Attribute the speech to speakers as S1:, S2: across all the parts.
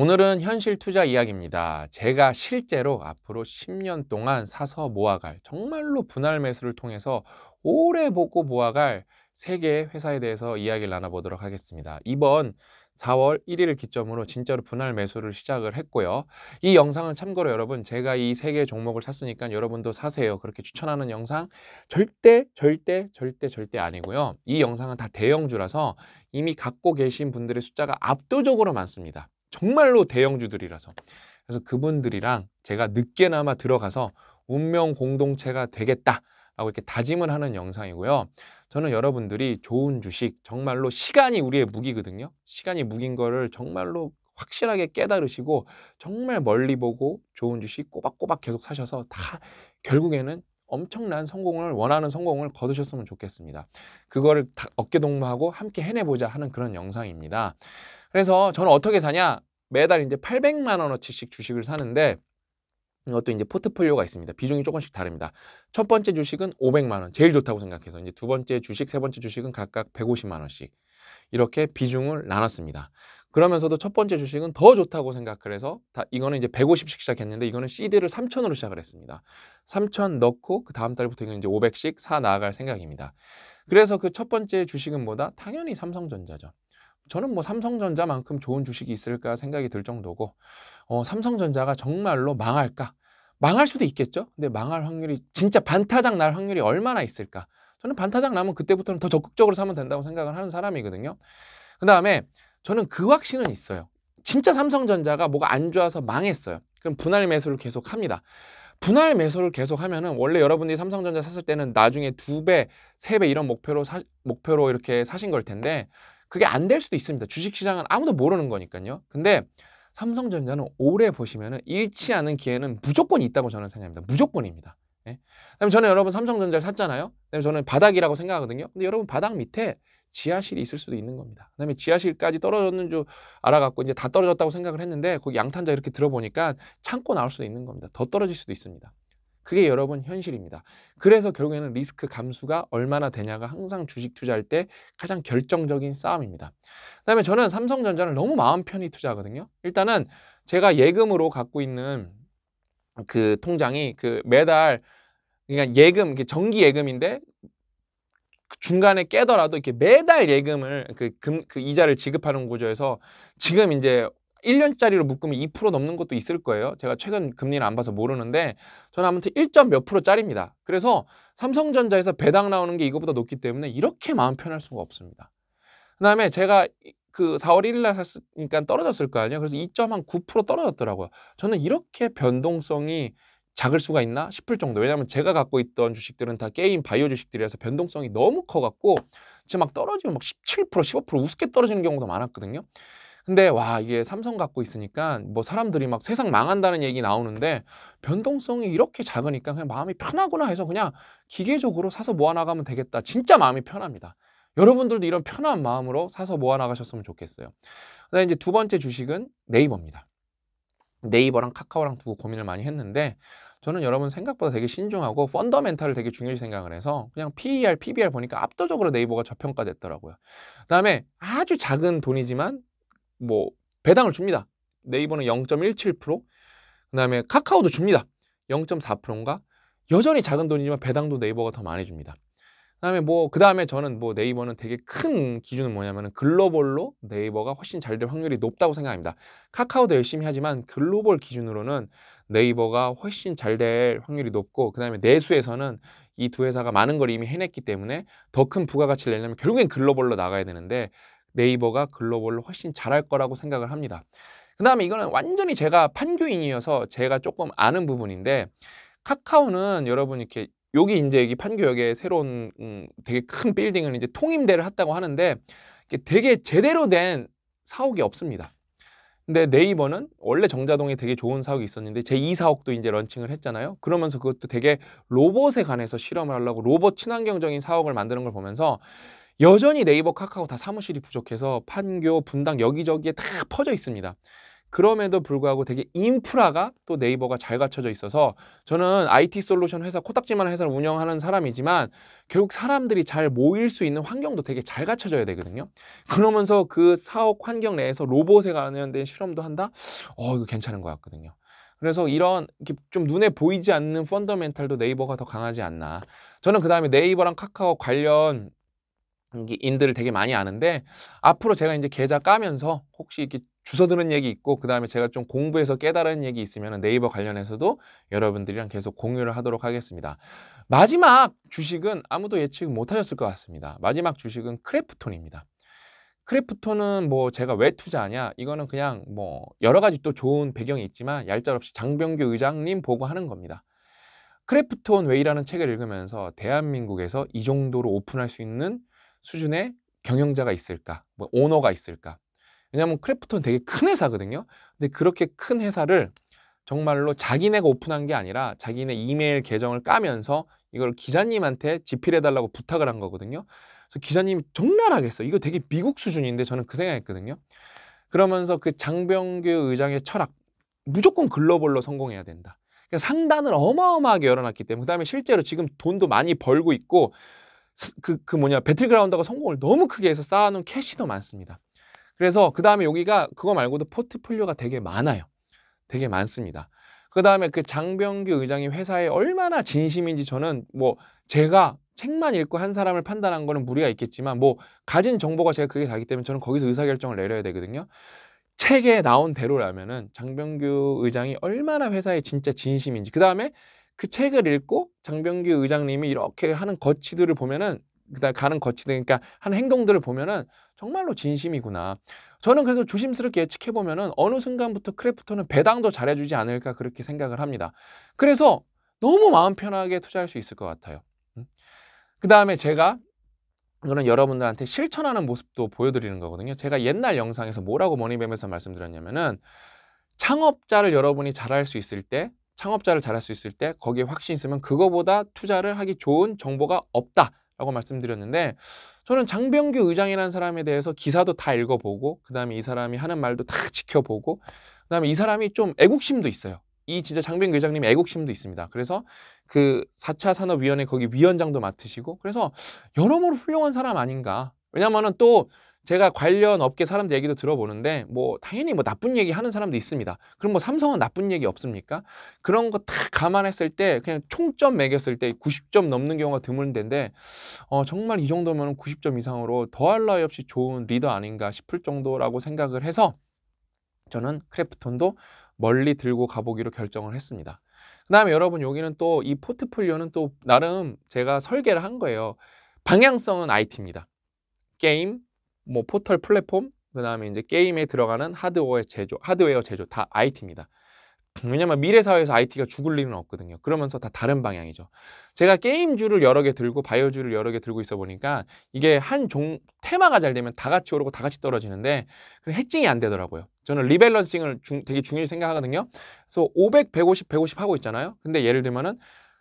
S1: 오늘은 현실 투자 이야기입니다. 제가 실제로 앞으로 10년 동안 사서 모아갈 정말로 분할 매수를 통해서 오래 보고 모아갈 세 개의 회사에 대해서 이야기를 나눠보도록 하겠습니다. 이번 4월 1일을 기점으로 진짜로 분할 매수를 시작을 했고요. 이영상을 참고로 여러분 제가 이 세 개의 종목을 샀으니까 여러분도 사세요. 그렇게 추천하는 영상 절대 절대 절대 절대 아니고요. 이 영상은 다 대형주라서 이미 갖고 계신 분들의 숫자가 압도적으로 많습니다. 정말로 대형주들이라서 그래서 그분들이랑 제가 늦게나마 들어가서 운명 공동체가 되겠다라고 이렇게 다짐을 하는 영상이고요. 저는 여러분들이 좋은 주식 정말로 시간이 우리의 무기거든요. 시간이 무기인 거를 정말로 확실하게 깨달으시고 정말 멀리 보고 좋은 주식 꼬박꼬박 계속 사셔서 다 결국에는 엄청난 성공을 원하는 성공을 거두셨으면 좋겠습니다. 그거를 다 어깨동무하고 함께 해내보자 하는 그런 영상입니다. 그래서 저는 어떻게 사냐? 매달 이제 800만 원어치씩 주식을 사는데 이것도 이제 포트폴리오가 있습니다. 비중이 조금씩 다릅니다. 첫 번째 주식은 500만 원, 제일 좋다고 생각해서 이제 두 번째 주식, 세 번째 주식은 각각 150만 원씩 이렇게 비중을 나눴습니다. 그러면서도 첫 번째 주식은 더 좋다고 생각을 해서 다 이거는 이제 150씩 시작했는데 이거는 시드를 3천으로 시작을 했습니다. 3천 넣고 그 다음 달부터 이제 500씩 사 나아갈 생각입니다. 그래서 그 첫 번째 주식은 뭐다? 당연히 삼성전자죠. 저는 뭐 삼성전자만큼 좋은 주식이 있을까 생각이 들 정도고 어, 삼성전자가 정말로 망할까? 망할 수도 있겠죠. 근데 망할 확률이 진짜 반타작 날 확률이 얼마나 있을까? 저는 반타작 나면 그때부터는 더 적극적으로 사면 된다고 생각을 하는 사람이거든요. 그다음에 저는 그 확신은 있어요. 진짜 삼성전자가 뭐가 안 좋아서 망했어요. 그럼 분할 매수를 계속 합니다. 분할 매수를 계속 하면은 원래 여러분들이 삼성전자 샀을 때는 나중에 두 배, 세 배 이런 목표로 사, 목표로 이렇게 사신 걸 텐데 그게 안 될 수도 있습니다. 주식시장은 아무도 모르는 거니까요. 근데 삼성전자는 올해 보시면은 잃지 않은 기회는 무조건 있다고 저는 생각합니다. 무조건입니다. 네? 그다음에 저는 여러분 삼성전자를 샀잖아요. 그다음에 저는 바닥이라고 생각하거든요. 근데 여러분 바닥 밑에 지하실이 있을 수도 있는 겁니다. 그다음에 지하실까지 떨어졌는 줄 알아갖고 이제 다 떨어졌다고 생각을 했는데 거기 양탄자 이렇게 들어보니까 창고 나올 수도 있는 겁니다. 더 떨어질 수도 있습니다. 그게 여러분 현실입니다. 그래서 결국에는 리스크 감수가 얼마나 되냐가 항상 주식 투자할 때 가장 결정적인 싸움입니다. 그다음에 저는 삼성전자를 너무 마음 편히 투자하거든요. 일단은 제가 예금으로 갖고 있는 그 통장이 그 매달 그러니까 예금, 정기 예금인데 중간에 깨더라도 이렇게 매달 예금을 그 금, 그 이자를 지급하는 구조에서 지금 이제 1년짜리로 묶으면 2% 넘는 것도 있을 거예요. 제가 최근 금리는 안 봐서 모르는데 저는 아무튼 1몇 프로짜리입니다. 그래서 삼성전자에서 배당 나오는 게 이거보다 높기 때문에 이렇게 마음 편할 수가 없습니다. 그다음에 제가 그 4월 1일 날 샀으니까 떨어졌을 거 아니에요. 그래서 2.9% 떨어졌더라고요. 저는 이렇게 변동성이 작을 수가 있나 싶을 정도. 왜냐하면 제가 갖고 있던 주식들은 다 게임 바이오 주식들이라서 변동성이 너무 커갖고 지금 막 떨어지면 막17% 15% 우습게 떨어지는 경우도 많았거든요. 근데 와 이게 삼성 갖고 있으니까 뭐 사람들이 막 세상 망한다는 얘기 나오는데 변동성이 이렇게 작으니까 그냥 마음이 편하구나 해서 그냥 기계적으로 사서 모아나가면 되겠다. 진짜 마음이 편합니다. 여러분들도 이런 편한 마음으로 사서 모아나가셨으면 좋겠어요. 그다음에 이제 두 번째 주식은 네이버입니다. 네이버랑 카카오랑 두고 고민을 많이 했는데 저는 여러분 생각보다 되게 신중하고 펀더멘탈을 되게 중요시 생각을 해서 그냥 PER, PBR 보니까 압도적으로 네이버가 저평가됐더라고요. 그다음에 아주 작은 돈이지만 뭐 배당을 줍니다. 네이버는 0.17%, 그다음에 카카오도 줍니다. 0.4%인가? 여전히 작은 돈이지만 배당도 네이버가 더 많이 줍니다. 그다음에 뭐 그다음에 저는 뭐 네이버는 되게 큰 기준은 뭐냐면은 글로벌로 네이버가 훨씬 잘 될 확률이 높다고 생각합니다. 카카오도 열심히 하지만 글로벌 기준으로는 네이버가 훨씬 잘 될 확률이 높고 그다음에 내수에서는 이 두 회사가 많은 걸 이미 해냈기 때문에 더 큰 부가가치를 내려면 결국엔 글로벌로 나가야 되는데 네이버가 글로벌로 훨씬 잘할 거라고 생각을 합니다. 그 다음에 이거는 완전히 제가 판교인이어서 제가 조금 아는 부분인데 카카오는 여러분 이렇게 여기 이제 여기 판교역에 새로운 음, 되게 큰 빌딩을 이제 통임대를 했다고 하는데 되게 제대로 된 사옥이 없습니다. 근데 네이버는 원래 정자동에 되게 좋은 사옥이 있었는데 제2사옥도 이제 런칭을 했잖아요. 그러면서 그것도 되게 로봇에 관해서 실험을 하려고 로봇 친환경적인 사옥을 만드는 걸 보면서 여전히 네이버, 카카오 다 사무실이 부족해서 판교, 분당 여기저기에 다 퍼져 있습니다. 그럼에도 불구하고 되게 인프라가 또 네이버가 잘 갖춰져 있어서 저는 IT 솔루션 회사 코딱지만 회사를 운영하는 사람이지만 결국 사람들이 잘 모일 수 있는 환경도 되게 잘 갖춰져야 되거든요. 그러면서 그 사업 환경 내에서 로봇에 관련된 실험도 한다? 어, 이거 괜찮은 것 같거든요. 그래서 이런 좀 눈에 보이지 않는 펀더멘탈도 네이버가 더 강하지 않나. 저는 그 다음에 네이버랑 카카오 관련 인들을 되게 많이 아는데 앞으로 제가 이제 계좌 까면서 혹시 이렇게 주워드는 얘기 있고 그 다음에 제가 좀 공부해서 깨달은 얘기 있으면 네이버 관련해서도 여러분들이랑 계속 공유를 하도록 하겠습니다. 마지막 주식은 아무도 예측 못하셨을 것 같습니다. 마지막 주식은 크래프톤입니다. 크래프톤은 뭐 제가 왜 투자하냐 이거는 그냥 뭐 여러 가지 또 좋은 배경이 있지만 얄짤없이 장병규 의장님 보고 하는 겁니다. 크래프톤 웨이라는 책을 읽으면서 대한민국에서 이 정도로 오픈할 수 있는 수준의 경영자가 있을까? 뭐 오너가 있을까? 왜냐하면 크래프톤 되게 큰 회사거든요. 근데 그렇게 큰 회사를 정말로 자기네가 오픈한 게 아니라 자기네 이메일 계정을 까면서 이걸 기자님한테 집필해달라고 부탁을 한 거거든요. 그래서 기자님이 정하게했어 이거 되게 미국 수준인데 저는 그 생각했거든요. 그러면서 그 장병규 의장의 철학 무조건 글로벌로 성공해야 된다. 그러니까 상단을 어마어마하게 열어놨기 때문에 그다음에 실제로 지금 돈도 많이 벌고 있고 그, 그 뭐냐 배틀그라운드가 성공을 너무 크게 해서 쌓아놓은 캐시도 많습니다. 그래서 그 다음에 여기가 그거 말고도 포트폴리오가 되게 많아요. 되게 많습니다. 그 다음에 그 장병규 의장이 회사에 얼마나 진심인지 저는 뭐 제가 책만 읽고 한 사람을 판단한 거는 무리가 있겠지만 뭐 가진 정보가 제가 그게 다기 때문에 저는 거기서 의사결정을 내려야 되거든요. 책에 나온 대로라면은 장병규 의장이 얼마나 회사에 진짜 진심인지 그 다음에 그 책을 읽고 장병규 의장님이 이렇게 하는 거치들을 보면은 그다음 가는 거치들 그러니까 한 행동들을 보면은 정말로 진심이구나. 저는 그래서 조심스럽게 예측해 보면은 어느 순간부터 크래프톤은 배당도 잘해주지 않을까 그렇게 생각을 합니다. 그래서 너무 마음 편하게 투자할 수 있을 것 같아요. 음? 그 다음에 제가 저는 여러분들한테 실천하는 모습도 보여드리는 거거든요. 제가 옛날 영상에서 뭐라고 머니뱀에서 말씀드렸냐면은 창업자를 여러분이 잘할 수 있을 때 창업자를 잘할 수 있을 때 거기에 확신이 있으면 그거보다 투자를 하기 좋은 정보가 없다라고 말씀드렸는데 저는 장병규 의장이라는 사람에 대해서 기사도 다 읽어보고 그다음에 이 사람이 하는 말도 다 지켜보고 그다음에 이 사람이 좀 애국심도 있어요. 이 진짜 장병규 의장님 애국심도 있습니다. 그래서 그 4차 산업위원회 거기 위원장도 맡으시고 그래서 여러모로 훌륭한 사람 아닌가. 왜냐면은 또 제가 관련 업계 사람들 얘기도 들어보는데 뭐 당연히 뭐 나쁜 얘기 하는 사람도 있습니다. 그럼 뭐 삼성은 나쁜 얘기 없습니까? 그런 거 다 감안했을 때 그냥 총점 매겼을 때 90점 넘는 경우가 드문 데데어 정말 이 정도면 90점 이상으로 더할 나위 없이 좋은 리더 아닌가 싶을 정도라고 생각을 해서 저는 크래프톤도 멀리 들고 가보기로 결정을 했습니다. 그 다음에 여러분 여기는 또 이 포트폴리오는 또 나름 제가 설계를 한 거예요. 방향성은 IT입니다. 게임, 뭐 포털 플랫폼, 그 다음에 이제 게임에 들어가는 하드웨어 제조, 하드웨어 제조 다 IT입니다. 왜냐면 미래 사회에서 IT가 죽을 리는 없거든요. 그러면서 다 다른 방향이죠. 제가 게임주를 여러 개 들고 바이오주를 여러 개 들고 있어 보니까 이게 한 종 테마가 잘 되면 다 같이 오르고 다 같이 떨어지는데 그 해칭이 안 되더라고요. 저는 리밸런싱을 중, 되게 중요시 생각하거든요. 그래서 500, 150, 150 하고 있잖아요. 근데 예를 들면은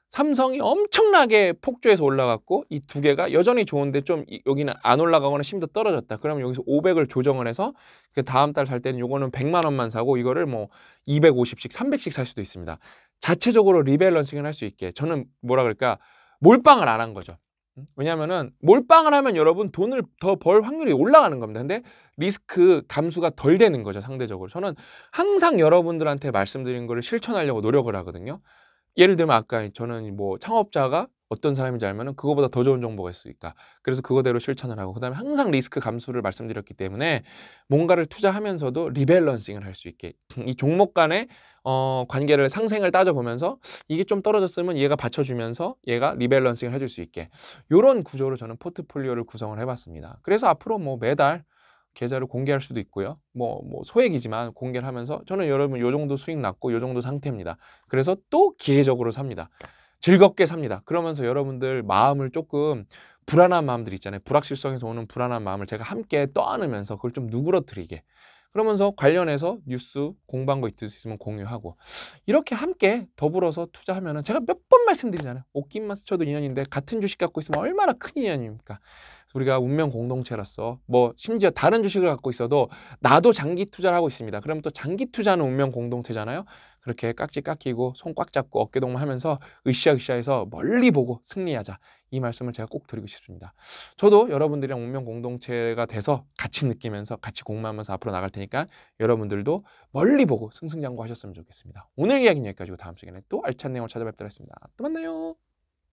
S1: 삼성이 엄청나게 폭주해서 올라갔고 이 두 개가 여전히 좋은데 좀 여기는 안 올라가거나 심도 떨어졌다. 그러면 여기서 500을 조정을 해서 그 다음 달 살 때는 요거는 100만 원만 사고 이거를 뭐 250씩, 300씩 살 수도 있습니다. 자체적으로 리밸런싱을 할 수 있게 저는 뭐라 그럴까 몰빵을 안 한 거죠. 왜냐면은 몰빵을 하면 여러분 돈을 더 벌 확률이 올라가는 겁니다. 근데 리스크 감수가 덜 되는 거죠, 상대적으로. 저는 항상 여러분들한테 말씀드린 거를 실천하려고 노력을 하거든요. 예를 들면 아까 저는 뭐 창업자가 어떤 사람인지 알면 그거보다 더 좋은 정보가 있으니까 그래서 그거대로 실천을 하고 그다음에 항상 리스크 감수를 말씀드렸기 때문에 뭔가를 투자하면서도 리밸런싱을 할 수 있게 이 종목 간의 어, 관계를 상생을 따져보면서 이게 좀 떨어졌으면 얘가 받쳐주면서 얘가 리밸런싱을 해줄 수 있게 이런 구조로 저는 포트폴리오를 구성을 해봤습니다 그래서 앞으로 뭐 매달 계좌를 공개할 수도 있고요. 뭐, 뭐 소액이지만 공개를 하면서 저는 여러분 요 정도 수익 났고 요 정도 상태입니다. 그래서 또 기계적으로 삽니다. 즐겁게 삽니다. 그러면서 여러분들 마음을 조금 불안한 마음들 있잖아요. 불확실성에서 오는 불안한 마음을 제가 함께 떠안으면서 그걸 좀 누그러뜨리게. 그러면서 관련해서 뉴스 공부한 거 있으면 공유하고 이렇게 함께 더불어서 투자하면 제가 몇 번 말씀드리잖아요. 옷깃만 스쳐도 인연인데 같은 주식 갖고 있으면 얼마나 큰 인연입니까? 우리가 운명 공동체라서뭐 심지어 다른 주식을 갖고 있어도 나도 장기 투자를 하고 있습니다. 그러면 또 장기 투자는 운명 공동체잖아요. 그렇게 깍지 깎이고 손 꽉 잡고 어깨동무 하면서 으쌰으쌰해서 멀리 보고 승리하자. 이 말씀을 제가 꼭 드리고 싶습니다. 저도 여러분들이랑 운명 공동체가 돼서 같이 느끼면서 같이 공부하면서 앞으로 나갈 테니까 여러분들도 멀리 보고 승승장구 하셨으면 좋겠습니다. 오늘 이야기는 여기까지고 다음 시간에 또 알찬 내용을 찾아뵙도록 하겠습니다. 또 만나요.